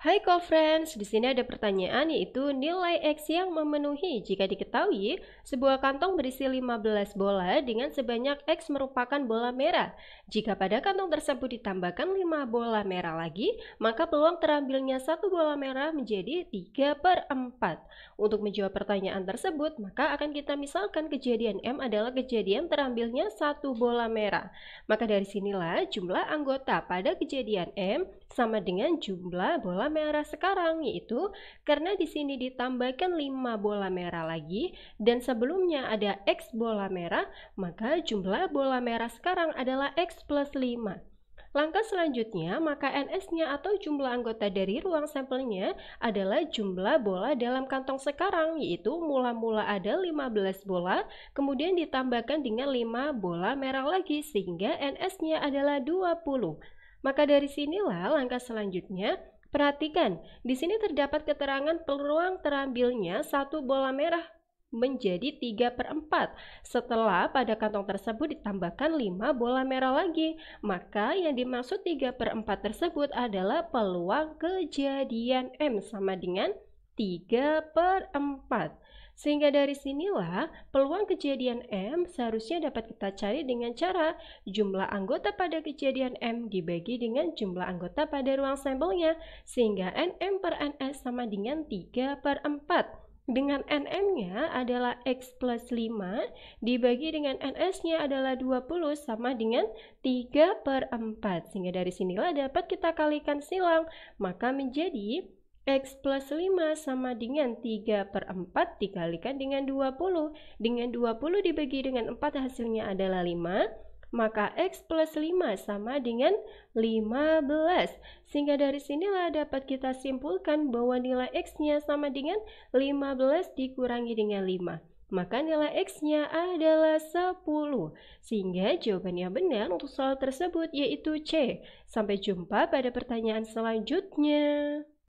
Hai co-friends, di sini ada pertanyaan yaitu nilai X yang memenuhi jika diketahui sebuah kantong berisi 15 bola dengan sebanyak X merupakan bola merah. Jika pada kantong tersebut ditambahkan 5 bola merah lagi, maka peluang terambilnya satu bola merah menjadi 3 per 4. Untuk menjawab pertanyaan tersebut, maka akan kita misalkan kejadian M adalah kejadian terambilnya satu bola merah. Maka dari sinilah jumlah anggota pada kejadian M sama dengan jumlah bola merah sekarang yaitu karena di sini ditambahkan 5 bola merah lagi dan sebelumnya ada X bola merah maka jumlah bola merah sekarang adalah X plus 5 Langkah selanjutnya, maka NS-nya atau jumlah anggota dari ruang sampelnya adalah jumlah bola dalam kantong sekarang, yaitu mula-mula ada 15 bola, kemudian ditambahkan dengan 5 bola merah lagi, sehingga NS-nya adalah 20. Maka dari sinilah langkah selanjutnya, Perhatikan, di sini terdapat keterangan peluang terambilnya satu bola merah menjadi 3 per 4. Setelah pada kantong tersebut ditambahkan 5 bola merah lagi, maka yang dimaksud 3 per 4 tersebut adalah peluang kejadian M sama dengan 3 per 4. Sehingga dari sinilah peluang kejadian M seharusnya dapat kita cari dengan cara jumlah anggota pada kejadian M dibagi dengan jumlah anggota pada ruang sampelnya sehingga NM per NS sama dengan 3 per 4 dengan NM-nya adalah X plus 5 dibagi dengan NS-nya adalah 20 sama dengan 3 per 4 sehingga dari sinilah dapat kita kalikan silang maka menjadi X plus 5 sama dengan 3 per 4 dikalikan dengan 20. Dengan 20 dibagi dengan 4 hasilnya adalah 5. Maka X plus 5 sama dengan 15. Sehingga dari sinilah dapat kita simpulkan bahwa nilai X-nya sama dengan 15 dikurangi dengan 5 maka nilai X-nya adalah 10. Sehingga jawabannya benar untuk soal tersebut yaitu C. Sampai jumpa pada pertanyaan selanjutnya.